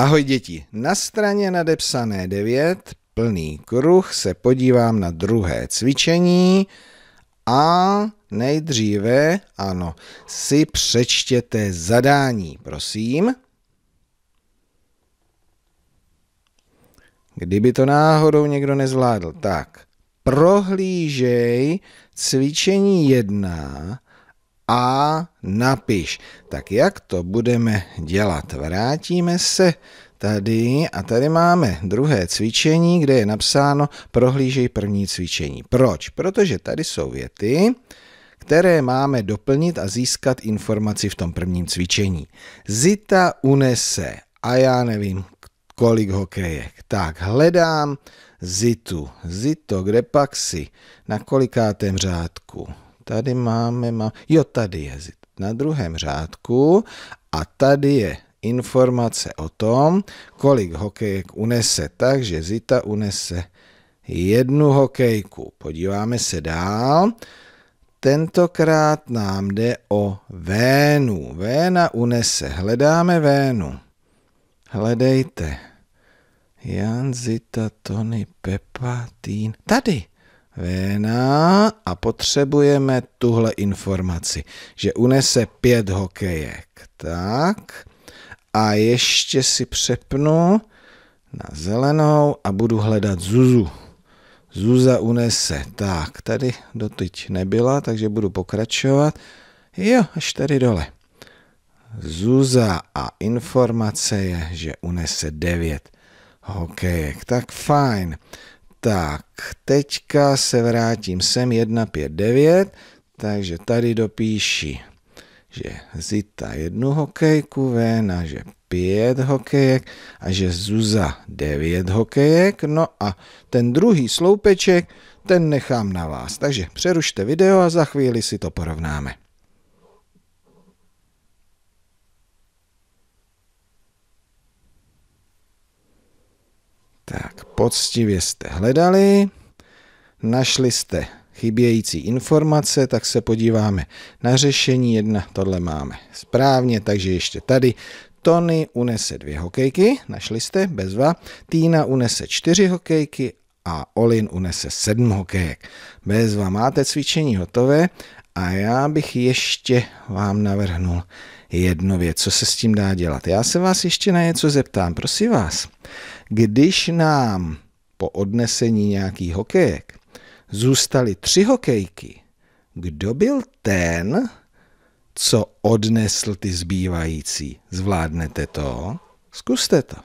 Ahoj děti, na straně nadepsané 9, plný kruh, se podívám na druhé cvičení a nejdříve, ano, si přečtěte zadání, prosím. Kdyby to náhodou někdo nezvládl, tak prohlížej cvičení 1 a napiš. Tak jak to budeme dělat? Vrátíme se tady a tady máme druhé cvičení, kde je napsáno prohlížej první cvičení. Proč? Protože tady jsou věty, které máme doplnit a získat informaci v tom prvním cvičení. Zita unese, a já nevím, kolik hokejek. Tak, hledám Zitu. Zito, kde pak si? Na kolikátém řádku? Tady máme, má, jo, tady je na druhém řádku a tady je informace o tom, kolik hokejek unese. Takže Zita unese jednu hokejku. Podíváme se dál. Tentokrát nám jde o Vénu. Véna unese. Hledáme Vénu. Hledejte. Jan, Zita, Tony, Pepa, Týn. Tady. Vena a potřebujeme tuhle informaci, že unese pět hokejek. Tak a ještě si přepnu na zelenou a budu hledat Zuzu. Zuza unese. Tak, tady doteď nebyla, takže budu pokračovat. Jo, až tady dole. Zuza a informace je, že unese devět hokejek. Tak fajn. Tak, teďka se vrátím sem 159, takže tady dopíši, že Zita jednu hokejku, a že pět hokejek a že Zuza devět hokejek. No a ten druhý sloupeček, ten nechám na vás. Takže přerušte video a za chvíli si to porovnáme. Tak, poctivě jste hledali, našli jste chybějící informace, tak se podíváme na řešení jedna. Tohle máme správně, takže ještě tady. Tony unese dvě hokejky, našli jste, bezva. Týna unese čtyři hokejky a Olin unese sedm hokejek. Bezva, máte cvičení hotové a já bych ještě vám navrhnul jednu věc, co se s tím dá dělat. Já se vás ještě na něco zeptám, prosím vás. Když nám po odnesení nějaký hokejek zůstaly tři hokejky, kdo byl ten, co odnesl ty zbývající? Zvládnete to? Zkuste to.